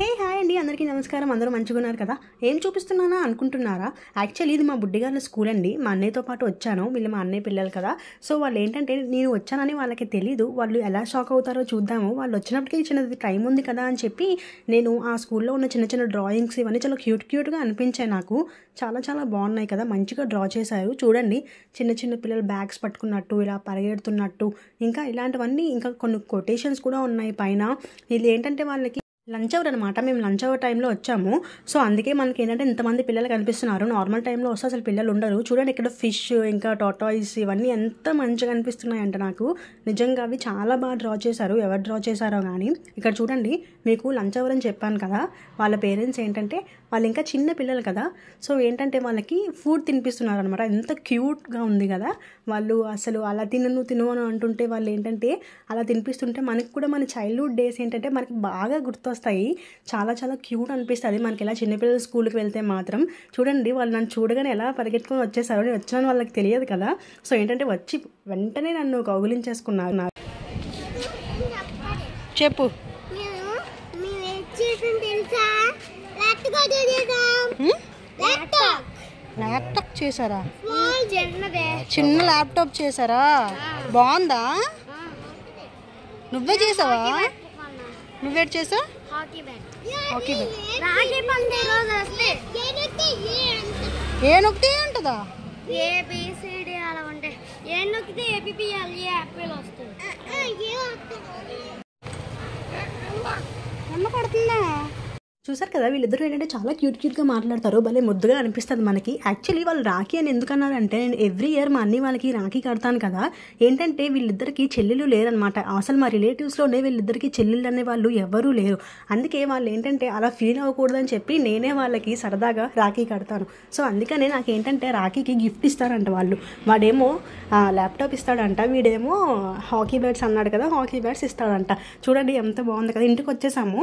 hey hi అండి అందరికీ నమస్కారం అందరూ మంచిగా ఉన్నారు కదా ఏం చూపిస్తున్నానా అనుకుంటున్నారా యాక్చువల్లీ ఇది మా బుడ్డిగారి స్కూల్ అండి మా అన్నయ్యతో పాటు వచ్చాను వీళ్ళు మా అన్నయ్య పిల్లలు కదా సో వాళ్ళు ఏంటంటే నేను వచ్చానని వాళ్ళకి తెలీదు వాళ్ళు ఎలా షాక్ అవుతారో చూద్దాము వాళ్ళు వచ్చినప్పటికీ చిన్నది టైం ఉంది కదా అని చెప్పి నేను ఆ స్కూల్లో ఉన్న చిన్న చిన్న డ్రాయింగ్స్ ఇవన్నీ చాలా క్యూట్ క్యూట్గా అనిపించాయి నాకు చాలా చాలా బాగున్నాయి కదా మంచిగా డ్రా చేశారు చూడండి చిన్న చిన్న పిల్లలు బ్యాగ్స్ పట్టుకున్నట్టు ఇలా పరిగెడుతున్నట్టు ఇంకా ఇలాంటివన్నీ ఇంకా కొన్ని కొటేషన్స్ కూడా ఉన్నాయి పైన ఇది ఏంటంటే వాళ్ళకి లంచ్ అవర్ అనమాట మేము లంచ్ అవర్ టైంలో వచ్చాము సో అందుకే మనకి ఏంటంటే ఇంతమంది పిల్లలు కనిపిస్తున్నారు నార్మల్ టైంలో వస్తే అసలు పిల్లలు ఉండరు చూడండి ఇక్కడ ఫిష్ ఇంకా టోటాయిస్ ఇవన్నీ ఎంత మంచిగా కనిపిస్తున్నాయంట నాకు నిజంగా అవి చాలా బాగా డ్రా చేశారు ఎవరు డ్రా చేశారో కానీ ఇక్కడ చూడండి మీకు లంచ్ అవర్ అని చెప్పాను కదా వాళ్ళ పేరెంట్స్ ఏంటంటే వాళ్ళు ఇంకా చిన్న పిల్లలు కదా సో ఏంటంటే వాళ్ళకి ఫుడ్ తినిపిస్తున్నారు అనమాట ఎంత క్యూట్గా ఉంది కదా వాళ్ళు అసలు అలా తినను తిను అని అంటుంటే వాళ్ళు ఏంటంటే అలా తినిపిస్తుంటే మనకు కూడా మన చైల్డ్హుడ్ డేస్ ఏంటంటే మనకి బాగా గుర్తు వస్తాయి చాలా చాలా క్యూట్ అనిపిస్తుంది మనకి ఇలా చిన్నపిల్లలు స్కూల్కి వెళ్తే మాత్రం చూడండి వాళ్ళు నన్ను చూడగానే ఎలా పరిగెట్టుకొని వచ్చేసారో నేను వచ్చిన వాళ్ళకి తెలియదు కదా సో ఏంటంటే వచ్చి వెంటనే నన్ను కౌగులించేసుకున్నారు చెప్పు ల్యాప్టాప్ చేసారా చిన్న ల్యాప్టాప్ చేసారా బాగుందా నువ్వే చేసావా నువ్వేట్ చేసావు hockey bat hockey bat Rakhi రోజు వస్తే ఏ ఉంటుందా ఏబిసిడి అలా ఉంటాయి ఏ నొక్కితే ఏపీపీ ఏ యాపిల్ వస్తుంది చూసారు కదా వీళ్ళిద్దరూ ఏంటంటే చాలా క్యూట్ క్యూట్గా మాట్లాడతారు భలే ముద్దుగా అనిపిస్తుంది మనకి యాక్చువల్లీ వాళ్ళు రాఖీ అని ఎందుకన్నారంటే నేను ఎవ్రీ ఇయర్ మా అన్ని వాళ్ళకి రాఖీ కడతాను కదా ఏంటంటే వీళ్ళిద్దరికి చెల్లెలు లేరనమాట అసలు మా రిలేటివ్స్లోనే వీళ్ళిద్దరికి చెల్లెలు అనే వాళ్ళు ఎవరూ లేరు అందుకే వాళ్ళు ఏంటంటే అలా ఫీల్ అవ్వకూడదని చెప్పి నేనే వాళ్ళకి సరదాగా రాఖీ కడతాను సో అందుకనే నాకు ఏంటంటే రాఖీకి గిఫ్ట్ ఇస్తారంట వాళ్ళు వాడేమో ల్యాప్టాప్ ఇస్తాడంట వీడేమో హాకీ బ్యాట్స్ అన్నాడు కదా హాకీ బ్యాట్స్ ఇస్తాడంట చూడండి ఎంత బాగుంది కదా ఇంటికి వచ్చేసాము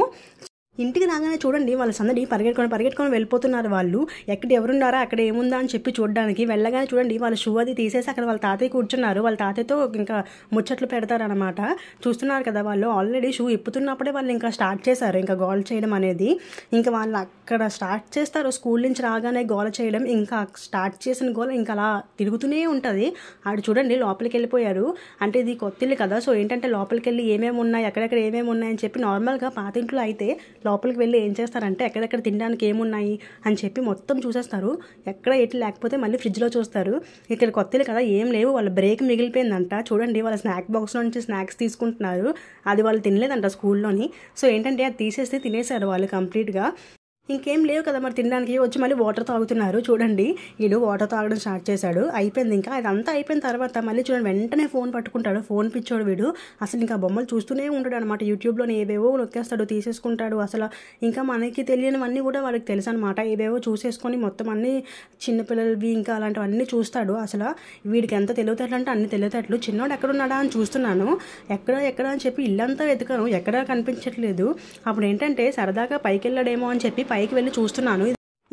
ఇంటికి రాగానే చూడండి వాళ్ళ సందడి పరిగెట్టుకొని పరిగెట్టుకొని వెళ్ళిపోతున్నారు వాళ్ళు ఎక్కడ ఎవరున్నారా అక్కడ ఏముందా అని చెప్పి చూడడానికి వెళ్ళగానే చూడండి వాళ్ళ షూ అది తీసేసి అక్కడ వాళ్ళ తాతయ్య కూర్చున్నారు వాళ్ళ తాతయ్యతో ఇంకా ముచ్చట్లు పెడతారనమాట చూస్తున్నారు కదా వాళ్ళు ఆల్రెడీ షూ ఇప్పుతున్నప్పుడే వాళ్ళు ఇంకా స్టార్ట్ చేశారు ఇంకా గోల్ చేయడం అనేది ఇంకా వాళ్ళు అక్కడ స్టార్ట్ చేస్తారు స్కూల్ నుంచి రాగానే గోల చేయడం ఇంకా స్టార్ట్ చేసిన గోల ఇంకా అలా తిరుగుతూనే ఉంటుంది ఆడు చూడండి లోపలికి వెళ్ళిపోయారు అంటే ఇది కొత్తిల్లు కదా సో ఏంటంటే లోపలికి వెళ్ళి ఏమేమి ఉన్నాయి ఎక్కడెక్కడ ఏమేమి ఉన్నాయని చెప్పి నార్మల్గా పాత ఇంట్లో అయితే లోపలికి వెళ్ళి ఏం చేస్తారంటే ఎక్కడెక్కడ తినడానికి ఏమున్నాయి అని చెప్పి మొత్తం చూసేస్తారు ఎక్కడ ఎట్లా లేకపోతే మళ్ళీ ఫ్రిడ్జ్లో చూస్తారు ఇక్కడ కొత్తలు కదా ఏం లేవు వాళ్ళ బ్రేక్ మిగిలిపోయిందంట చూడండి వాళ్ళ స్నాక్ బాక్స్లో నుంచి స్నాక్స్ తీసుకుంటున్నారు అది వాళ్ళు తినలేదంట స్కూల్లోని సో ఏంటంటే అది తీసేస్తే తినేశారు వాళ్ళు కంప్లీట్గా ఇంకేం లేవు కదా మరి తినడానికి వచ్చి మళ్ళీ వాటర్ తాగుతున్నారు చూడండి వీడు వాటర్ తాగడం స్టార్ట్ చేశాడు అయిపోయింది ఇంకా అదంతా అయిపోయిన తర్వాత మళ్ళీ చూడండి వెంటనే ఫోన్ పట్టుకుంటాడు ఫోన్ పిచ్చోడు వీడు అసలు ఇంకా బొమ్మలు చూస్తూనే ఉంటాడు అనమాట యూట్యూబ్లో ఏవేవో నొక్కేస్తాడు తీసేసుకుంటాడు అసలు ఇంకా మనకి తెలియనివన్నీ కూడా వాళ్ళకి తెలుసు అనమాట ఏవేవో చూసేసుకొని మొత్తం అన్ని చిన్నపిల్లలవి ఇంకా అలాంటివన్నీ చూస్తాడు అసలు వీడికి ఎంత తెలివితేటలు అంటే అన్ని తెలివితేటలు చిన్నోడు ఎక్కడున్నాడా అని చూస్తున్నాను ఎక్కడ ఎక్కడ అని చెప్పి ఇల్లంతా వెతుకాను ఎక్కడా కనిపించట్లేదు అప్పుడు ఏంటంటే సరదాగా పైకి వెళ్ళాడేమో అని చెప్పి పైకి వెళ్ళి చూస్తున్నాను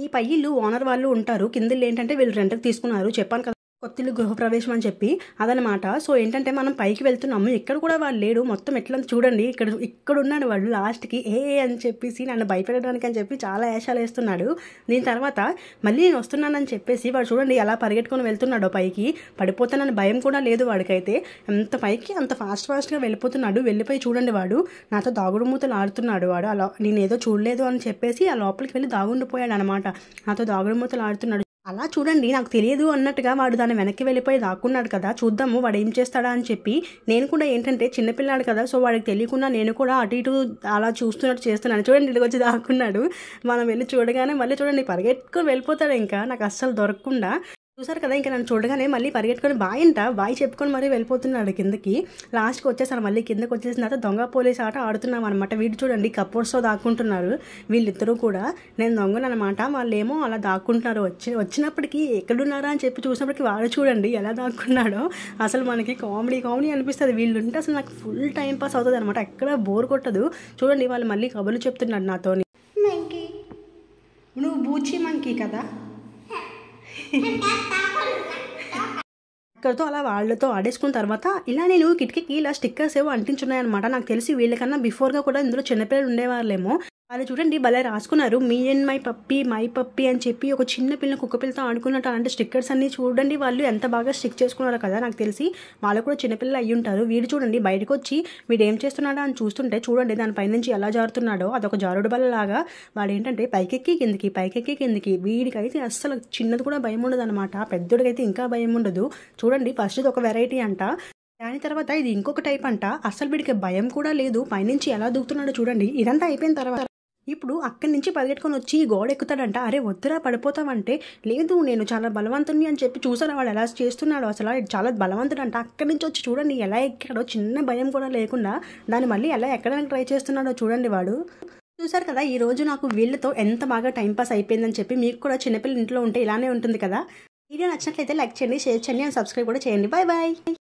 ఈ పై ఇల్లు ఓనర్ వాళ్ళు ఉంటారు కింద ఏంటంటే వీళ్ళు రెంట్కి తీసుకున్నారు చెప్పాను కదా కొత్తిల్లు గృహప్రవేశం అని చెప్పి అదనమాట సో ఏంటంటే మనం పైకి వెళ్తున్నాము ఇక్కడ కూడా వాళ్ళు లేడు మొత్తం ఎట్లా చూడండి ఇక్కడ ఇక్కడ ఉన్నాడు వాళ్ళు లాస్ట్కి ఏ అని చెప్పేసి నన్ను భయపెట్టడానికి అని చెప్పి చాలా ఏషాలు వేస్తున్నాడు దీని తర్వాత మళ్ళీ నేను వస్తున్నానని చెప్పేసి వాడు చూడండి ఎలా పరిగెట్టుకొని వెళ్తున్నాడో పైకి పడిపోతానని భయం కూడా లేదు వాడికైతే ఎంత పైకి అంత ఫాస్ట్ ఫాస్ట్గా వెళ్ళిపోతున్నాడు వెళ్ళిపోయి చూడండి వాడు నాతో దాగుడు మూతలు ఆడుతున్నాడు వాడు అలా నేనేదో చూడలేదు అని చెప్పేసి ఆ లోపలికి వెళ్ళి దాగుండిపోయాడు అనమాట నాతో దాగుడు మూతలు ఆడుతున్నాడు అలా చూడండి నాకు తెలియదు అన్నట్టుగా వాడు దాన్ని వెనక్కి వెళ్ళిపోయి దాక్కున్నాడు కదా చూద్దాము వాడు ఏం చేస్తాడా అని చెప్పి నేను కూడా ఏంటంటే చిన్నపిల్లాడు కదా సో వాడికి తెలియకుండా నేను కూడా అటు ఇటు అలా చూస్తున్నట్టు చేస్తున్నాను చూడండి ఇటు వచ్చి దాక్కున్నాడు మనం వెళ్ళి చూడగానే మళ్ళీ చూడండి పరిగెట్టుకుని వెళ్ళిపోతాడు ఇంకా నాకు అస్సలు దొరకకుండా చూసారు కదా ఇంకా నన్ను చూడగానే మళ్ళీ పరిగెట్టుకొని అంట బాయ్ చెప్పుకొని మరీ వెళ్ళిపోతున్నాడు కిందకి లాస్ట్కి వచ్చేసారు మళ్ళీ కిందకి వచ్చేసిన తర్వాత దొంగ పోలీస్ ఆట ఆడుతున్నాం అనమాట వీడు చూడండి కప్పోర్స్తో దాక్కుంటున్నారు వీళ్ళిద్దరూ కూడా నేను వాళ్ళు వాళ్ళేమో అలా దాక్కుంటున్నారు వచ్చి వచ్చినప్పటికీ ఎక్కడున్నారా అని చెప్పి చూసినప్పటికీ వాడు చూడండి ఎలా దాక్కున్నాడో అసలు మనకి కామెడీ కామెడీ అనిపిస్తుంది వీళ్ళు ఉంటే అసలు నాకు ఫుల్ టైం పాస్ అవుతుంది అనమాట ఎక్కడ బోర్ కొట్టదు చూడండి వాళ్ళు మళ్ళీ కబుర్లు చెప్తున్నాడు నాతోని నువ్వు బూచి మంకి కదా ఇక్కడతో అలా వాళ్ళతో ఆడేసుకున్న తర్వాత ఇలా నేను కిటికీకి ఇలా స్టిక్కర్స్ ఏవో అంటించున్నాయన్నమాట నాకు తెలిసి వీళ్ళకన్నా బిఫోర్గా కూడా ఇందులో చిన్నపిల్లలు ఉండేవాళ్ళేమో వాళ్ళు చూడండి భలే రాసుకున్నారు me and my puppy my puppy అని చెప్పి ఒక చిన్న పిల్లలు కుక్క పిల్లతో ఆడుకున్నట్టు అలాంటి స్టిక్కర్స్ అన్ని చూడండి వాళ్ళు ఎంత బాగా స్టిక్ చేసుకున్నారు కదా నాకు తెలిసి వాళ్ళు కూడా చిన్నపిల్లలు అయ్యి ఉంటారు వీడు చూడండి బయటకు వచ్చి వీడు ఏం చేస్తున్నాడో అని చూస్తుంటే చూడండి దానిపై నుంచి ఎలా జారుతున్నాడో అదొక జారుడు బల్లలాగా వాడు ఏంటంటే పైకెక్కి కిందికి పైకెక్కి కిందికి వీడికైతే అస్సలు చిన్నది కూడా భయం ఉండదు అనమాట పెద్దోడికైతే ఇంకా భయం ఉండదు చూడండి ఫస్ట్ ఒక వెరైటీ అంట దాని తర్వాత ఇది ఇంకొక టైప్ అంట అసలు వీడికి భయం కూడా లేదు పైనుంచి ఎలా దూకుతున్నాడో చూడండి ఇదంతా అయిపోయిన తర్వాత ఇప్పుడు అక్కడి నుంచి పరిగెట్టుకొని వచ్చి ఈ గోడ ఎక్కుతాడంట అరే వద్దురా పడిపోతావంటే లేదు నేను చాలా బలవంతుని అని చెప్పి చూసాను వాడు ఎలా చేస్తున్నాడు అసలు చాలా బలవంతుడంట అక్కడి నుంచి వచ్చి చూడండి ఎలా ఎక్కాడో చిన్న భయం కూడా లేకుండా దాన్ని మళ్ళీ ఎలా ఎక్కడానికి ట్రై చేస్తున్నాడో చూడండి వాడు చూసారు కదా ఈ రోజు నాకు వీళ్ళతో ఎంత బాగా టైంపాస్ అయిపోయిందని చెప్పి మీకు కూడా చిన్నపిల్లలు ఇంట్లో ఉంటే ఇలానే ఉంటుంది కదా వీడియో నచ్చినట్లయితే లైక్ చేయండి షేర్ చేయండి అండ్ సబ్స్క్రైబ్ కూడా చేయండి బాయ్ బాయ్